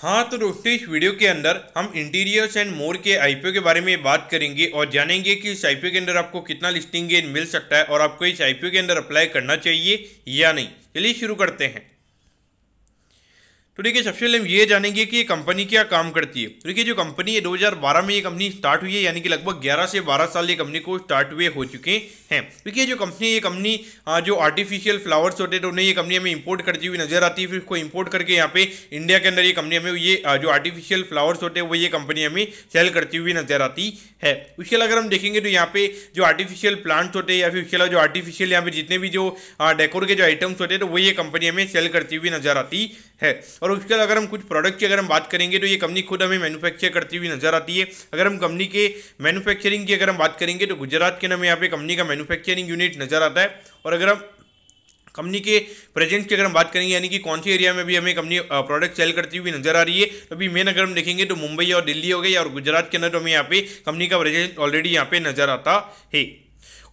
हाँ तो दोस्तों इस वीडियो के अंदर हम इंटीरियर्स एंड मोर के आईपीओ के बारे में बात करेंगे और जानेंगे कि इस आईपीओ के अंदर आपको कितना लिस्टिंग गेन मिल सकता है और आपको इस आईपीओ के अंदर अप्लाई करना चाहिए या नहीं चलिए शुरू करते हैं तो देखिए सबसे पहले हम ये जानेंगे कि ये कंपनी क्या काम करती है तो देखिए जो कंपनी है 2012 में ये कंपनी स्टार्ट हुई है यानी कि लगभग 11 से 12 साल ये कंपनी को स्टार्ट हुए हो चुके हैं तो देखिए जो कंपनी ये कंपनी जो आर्टिफिशियल फ्लावर्स होते हैं तो उन्हें ये कंपनी हमें इंपोर्ट करती हुई नजर आती है फिर उसको इम्पोर्ट करके यहाँ पे इंडिया के अंदर ये कंपनी हमें ये जो आर्टिफिशियल फ्लावर्स होते हैं वो ये कंपनी हमें सेल करती हुई नजर आती है उसके अलावा अगर हम देखेंगे तो यहाँ पे जो आर्टिफिशियल प्लांट्स होते हैं या फिर उसके अलावा जो आर्टिफिशियल यहाँ पे जितने भी जो डेकोर के जो आइटम्स होते हैं तो वो ये कंपनी हमें सेल करती हुई नजर आती है और उसके बाद अगर हम कुछ प्रोडक्ट की अगर हम बात करेंगे तो ये कंपनी खुद हमें मैन्युफैक्चर करती हुई नजर आती है अगर हम कंपनी के मैन्युफैक्चरिंग की अगर हम बात करेंगे तो गुजरात के नाम यहाँ पे कंपनी का मैन्युफैक्चरिंग यूनिट नजर आता है और अगर हम कंपनी के प्रेजेंट की अगर हम बात करेंगे यानी कि कौन सी एरिया में भी हमें कंपनी प्रोडक्ट सेल करती हुई नजर आ रही है तो अभी मेन अगर हम देखेंगे तो मुंबई और दिल्ली हो गई और गुजरात के अंदर तो हमें यहाँ पे कंपनी का प्रेजेंट ऑलरेडी यहाँ पे नजर आता है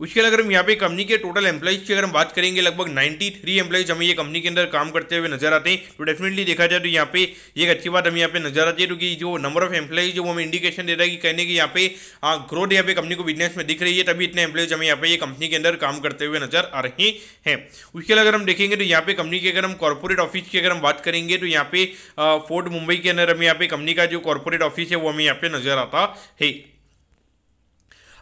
उसके अलावा अगर हम यहाँ पे कंपनी के टोटल एम्प्लॉइज की अगर हम बात करेंगे लगभग 93 थ्री एम्प्लॉइज हमें ये कंपनी के अंदर काम करते हुए नजर आते हैं तो डेफिनेटली देखा जाए तो यहाँ पे एक अच्छी बात हमें यहाँ पे नजर आती है क्योंकि जो नंबर ऑफ एम्प्लॉइज वो हमें इंडिकेशन दे रहा है कि कहने की यहाँ पे ग्रोथ यहाँ पे कंपनी को बिजनेस में दिख रही है तभी इतने एम्प्लॉइज हमें यहाँ पे ये कंपनी के अंदर काम करते हुए नजर आ रहे हैं उसके अलावा अगर हम देखेंगे तो यहाँ पे कंपनी की अगर हम कॉर्पोरेट ऑफिस की अगर हम बात करेंगे तो यहाँ पे फोर्ट मुंबई के अंदर हमें यहाँ पे कंपनी का जो कॉर्पोरेट ऑफिस है वो हमें यहाँ पे नजर आता है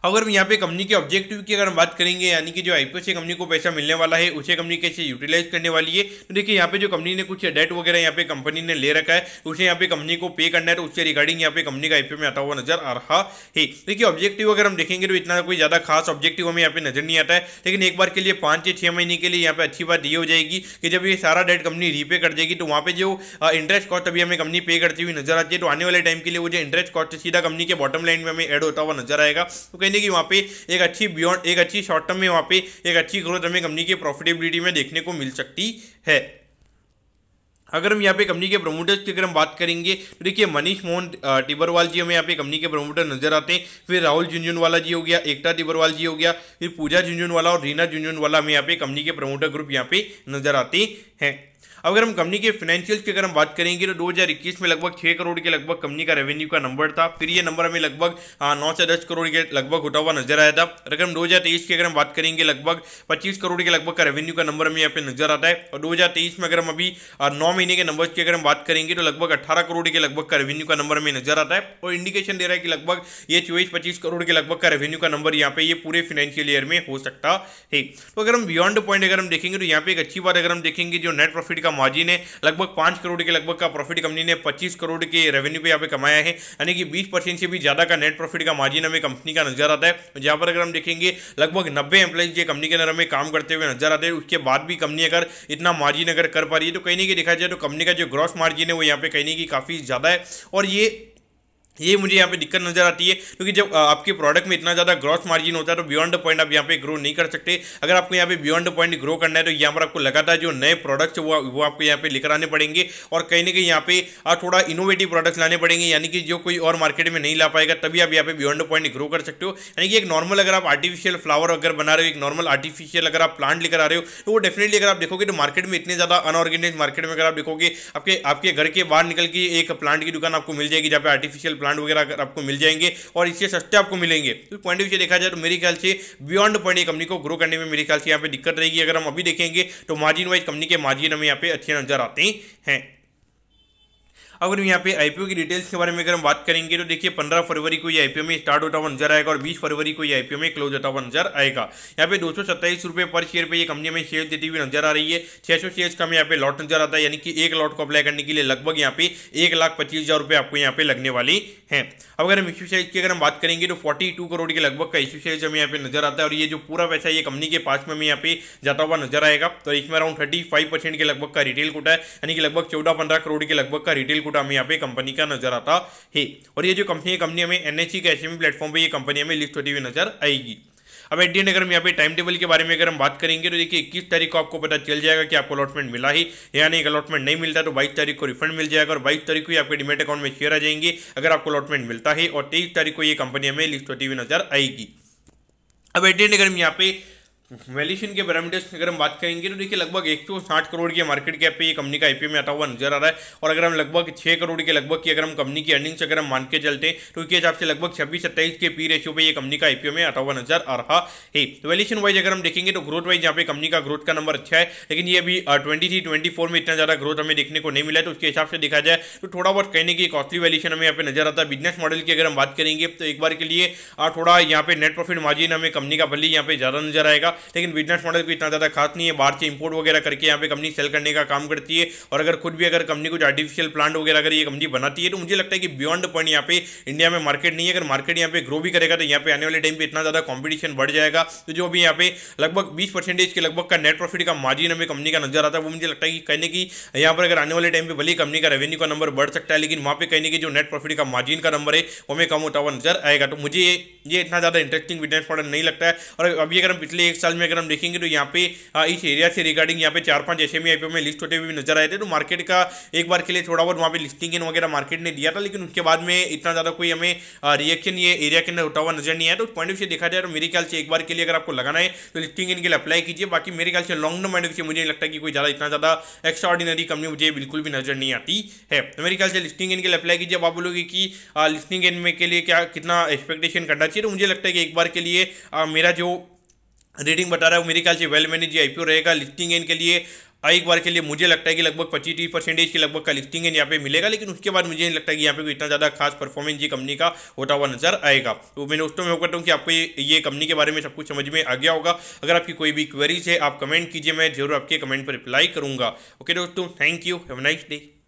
अगर हम यहाँ पे कंपनी के ऑब्जेक्टिव की अगर हम बात करेंगे यानी कि जो आईपीओ से कंपनी को पैसा मिलने वाला है उसे कंपनी कैसे यूटिलाइज करने वाली है तो देखिए यहाँ पे जो कंपनी ने कुछ डेट वगैरह यहाँ पे कंपनी ने ले रखा है उसे यहाँ पे कंपनी को पे करना है तो उसके रिगार्डिंग यहाँ पे कंपनी का आईपीओ में आता हुआ नजर आ रहा है देखिए ऑब्जेक्टिव अगर हम देखेंगे तो इतना कोई ज्यादा खास ऑब्जेक्टिव हमें यहाँ पे नजर नहीं आता है लेकिन एक बार के लिए पांच या छः महीने के लिए यहाँ पे अच्छी बात ये हो जाएगी कि जब ये सारा डेट कंपनी रीपे कर देगी तो वहाँ पे जो इंटरेस्ट कॉस्ट अभी हमें कंपनी पे करती हुई नजर आती है तो आने वाले टाइम के लिए वो जो इंटरेस्ट कॉस्ट सीधा कंपनी के बॉटम लाइन में हमें एड होता हुआ नजर आएगा तो कहीं समझने कि वहाँ पे एक अच्छी बियॉन्ड एक अच्छी शॉर्ट टर्म में वहाँ पे एक अच्छी ग्रोथ हमें कंपनी के प्रॉफिटेबिलिटी में देखने को मिल सकती है अगर हम यहाँ पे कंपनी के प्रमोटर्स की अगर हम बात करेंगे तो देखिए मनीष मोहन टिबरवाल जी हमें यहाँ पे कंपनी के प्रमोटर नजर आते हैं फिर राहुल झुंझुनवाला जी हो गया एकता टिबरवाल जी हो गया फिर पूजा झुंझुनवाला और रीना झुंझुनवाला हमें यहाँ पे कंपनी के प्रमोटर ग्रुप यहाँ पे नजर आते हैं अगर हम कंपनी के फाइनेंशियल की अगर हम बात करेंगे तो 2021 में लगभग छह करोड़ के लगभग कंपनी का रेवेन्यू का नंबर था फिर ये नंबर हमें लगभग हाँ, नौ से दस करोड़ के लगभग उठा हुआ नजर आया था अगर हम दो की अगर हम बात करेंगे लगभग पच्चीस करोड़ के लगभग का रेवेन्यू का नंबर हमें यहाँ पे नजर आता है और दो में अगर हम अभी हाँ, नौ महीने के नंबर की अगर हम बात करेंगे तो लगभग अठारह करोड़ के लगभग का रेवेन्यू का नंबर हमें नजर आता है और इंडिकेशन दे रहा है कि लगभग ये चौबीस पच्चीस करोड़ के लगभग का रेवेन्यू का नंबर यहाँ पे ये पूरे फाइनेंशियल ईयर में हो सकता है तो अगर हम बियॉन्ड पॉइंट अगर हम देखेंगे तो यहाँ पे एक अच्छी बात अगर हम देखेंगे जो नेट प्रॉफिट का का माजी ने लगभग पाँच करोड़ के लगभग का प्रॉफिट कंपनी ने पच्चीस करोड़ के रेवेन्यू पे यहाँ पे कमाया है यानी कि बीस परसेंट से भी ज़्यादा का नेट प्रॉफिट का मार्जिन हमें कंपनी का नजर आता है तो जहाँ पर अगर हम देखेंगे लगभग नब्बे एम्प्लॉज ये कंपनी के अंदर हमें काम करते हुए नजर आते हैं उसके बाद भी कंपनी अगर इतना मार्जिन अगर कर पा रही है तो कहीं नहीं कि देखा जाए तो कंपनी का जो ग्रॉस मार्जिन है वो यहाँ पे कहीं नहीं कि काफ़ी ज़्यादा है और ये ये मुझे यहाँ पे दिक्कत नजर आती है क्योंकि जब आपके प्रोडक्ट में इतना ज़्यादा ग्रॉस मार्जिन होता है तो बियॉन्ड पॉइंट आप यहाँ पे ग्रो नहीं कर सकते अगर आपको यहाँ पे बियॉन्ड पॉइंट ग्रो करना है तो यहाँ पर आपको लगातार जो नए प्रोडक्ट्स वो वो आपको यहाँ पे लेकर आने पड़ेंगे और कहीं ना कहीं यहाँ पे थोड़ा इनोवेटिव प्रोडक्ट्स लाने पड़ेंगे यानी कि जो कोई और मार्केट में नहीं ला पाएगा तभी आप यहाँ पे बियॉन्ड पॉइंट ग्रो कर सकते हो यानी कि एक नॉर्मल अगर आप आर्टिफिशियल फ्लावर अगर बना रहे हो एक नॉर्मल आर्टिफिशियल अगर आप प्लांट लेकर आ रहे हो तो वो डेफिनेटली अगर आप देखोगे तो मार्केट में इतने ज़्यादा अनऑर्गेनाइज मार्केट में अगर आप देखोगे आपके आपके घर के बाहर निकल के एक प्लांट की दुकान आपको मिल जाएगी जहाँ पे आर्टिफिशियल प्लांट वगैरह आपको मिल जाएंगे और इससे सस्ते आपको मिलेंगे तो पॉइंट से देखा जाए तो मेरे ख्याल से बियॉन्ड पॉइंट कंपनी को ग्रो करने में मेरे ख्याल से यहाँ पे दिक्कत रहेगी अगर हम अभी देखेंगे तो मार्जिन वाइज कंपनी के मार्जिन हमें यहाँ पे अच्छे नजर आते हैं अगर यहाँ पे आईपीओ की डिटेल्स के बारे में अगर हम बात करेंगे तो देखिए पंद्रह फरवरी को ये आईपीओ में स्टार्ट होता हुआ नजर आएगा और बीस फरवरी को ये आईपीओ में क्लोज होता हुआ नजर आएगा यहाँ पे दो रुपए पर शेयर पे ये कंपनी में शेयर देती हुई नजर आ रही है छह सौ शेयर का हमें यहाँ पे लॉट नजर आता है यानी कि एक लॉट को अप्लाई करने के लिए लगभग यहाँ पे एक लाख पच्चीस हजार रुपये आपको यहाँ पे लगने वाली है अब अगर हम इश्यू शेयर की अगर हम बात करेंगे तो फोर्टी टू करोड़ के लगभग का इश्यू शेयर हमें यहाँ पे नजर आता है और ये जो पूरा पैसा ये कंपनी के पास में यहाँ पे जाता हुआ नजर आएगा तो इसमें अराउंड थर्टी फाइव परसेंट के लगभग का रिटेल कोटा है यानी कि लगभग चौदह पंद्रह करोड़ के लगभग का रिटेल इनपुट हमें यहाँ पे कंपनी का नजर आता है और ये जो कंपनी है कंपनी हमें N H K H platform पर ये कंपनी हमें लिस्ट होती हुई नजर आएगी अब एट अगर हम यहाँ पे टाइम टेबल के बारे में अगर हम बात करेंगे तो देखिए इक्कीस तारीख को आपको पता चल जाएगा कि आपको अलॉटमेंट मिला ही या नहीं अलॉटमेंट नहीं मिलता तो बाईस तारीख को रिफंड मिल जाएगा और बाईस तारीख को आपके डिमेट अकाउंट में शेयर आ जाएंगे अगर आपको अलॉटमेंट मिलता है और तेईस तारीख को ये कंपनी हमें लिस्ट होती हुई नजर आएगी अब एडियन अगर हम यहाँ पे वैल्यूशन के पैरामीटर्स की अगर हम बात करेंगे तो देखिए लगभग एक सौ साठ करोड़ की मार्केट कैप पे ये कंपनी का आई में आता हुआ नजर आ रहा है और अगर हम लगभग छः करोड़ के लगभग की अगर हम कंपनी की अर्निंग्स अगर हम मान के चलते हैं तो उसके हिसाब से लगभग छब्बीस सत्ताईस के पी रेशियो पे ये कंपनी का आई में आता हुआ नजर आ रहा है तो वैल्यूशन वाइज अगर हम देखेंगे तो ग्रोथ वाइज यहाँ पे कंपनी का ग्रोथ का नंबर अच्छा है लेकिन ये अभी ट्वेंटी थ्री ट्वेंटी फोर में इतना ज़्यादा ग्रोथ हमें देखने को नहीं मिला है तो उसके हिसाब से देखा जाए तो थोड़ा बहुत कहने की कॉस्टली वैल्यूशन हमें यहाँ पे नजर आता है बिजनेस मॉडल की अगर हम बात करेंगे तो एक बार के लिए थोड़ा यहाँ पे नेट प्रॉफिट मार्जिन हमें कंपनी का भली यहाँ पे ज़्यादा नजर आएगा लेकिन बिजनेस मॉडल भी इतना ज़्यादा खास नहीं है बाहर से इम्पोर्ट वगैरह करके यहाँ पे कंपनी सेल करने का काम करती है और अगर खुद भी अगर कंपनी कुछ आर्टिफिशियल प्लांट वगैरह अगर ये कंपनी बनाती है तो मुझे लगता है कि बियॉन्ड पॉइंट यहाँ पे इंडिया में मार्केट नहीं है अगर मार्केट यहाँ पे ग्रो भी करेगा तो यहाँ पे आने वाले टाइम पे इतना ज़्यादा कॉम्पिटिशन बढ़ जाएगा तो जो भी यहाँ पे लगभग बीस परसेंटेज के लगभग का नेट प्रॉफिट का मार्जिन हमें कंपनी का नजर आता है वो मुझे लगता है कि कहने की यहाँ पर अगर आने वाले टाइम पर भले कंपनी का रेवेन्यू का नंबर बढ़ सकता है लेकिन वहाँ पर कहने की जो नेट प्रॉफिट का मार्जिन का नंबर है वो हमें कम होता हुआ नजर आएगा तो मुझे ये इतना ज़्यादा इंटरेस्टिंग बिजनेस मॉडल नहीं लगता है और अभी अगर हम पिछले एक साल आज में अगर हम देखेंगे तो यहाँ पे इस एरिया से रिगार्डिंग यहाँ पे चार पांच एस एम में लिस्ट होते हुए नजर आए थे तो मार्केट का एक बार के लिए थोड़ा बहुत वहाँ पे लिस्टिंग इन वगैरह मार्केट ने दिया था लेकिन उसके बाद में इतना ज़्यादा कोई हमें रिएक्शन ये एरिया के अंदर होता हुआ नजर नहीं आया तो पॉइंट ऑफ से देखा जाए तो मेरे ख्याल से एक बार के लिए अगर आपको लगाना है तो लिस्टिंग इनके लिए अप्लाई कीजिए बाकी मेरे ख्याल से लॉन्ग टर्म पॉइंट से मुझे लगता है कि कोई ज़्यादा इतना ज़्यादा एक्स्ट्रा ऑर्डिनरी कंपनी मुझे बिल्कुल भी नजर नहीं आती है तो मेरे ख्याल से लिस्टिंग इनके लिए अप्लाई कीजिए आप बोलोगे कि लिस्टिंग इनमें के लिए क्या कितना एक्सपेक्टेशन करना चाहिए तो मुझे लगता है कि एक बार के लिए मेरा जो रेटिंग बता रहा है मेरे ख्याल से वेल मैनेज आई पी रहेगा लिस्टिंग एन इनके लिए एक बार के लिए मुझे लगता है कि लगभग पच्चीस तीस परसेंटेज के लगभग का लिस्टिंग है यहाँ पे मिलेगा लेकिन उसके बाद मुझे नहीं लगता है कि यहाँ पे कोई इतना ज़्यादा खास परफॉर्मेंस ये कंपनी का होता हुआ नजर आएगा तो मैं दोस्तों में होप करता हूँ कि आपको ये कंपनी के बारे में सब कुछ समझ में आ गया होगा अगर आपकी कोई भी क्वेरीज है आप कमेंट कीजिए मैं जरूर आपके कमेंट पर रिप्लाई करूँगा ओके दोस्तों thank you have nice day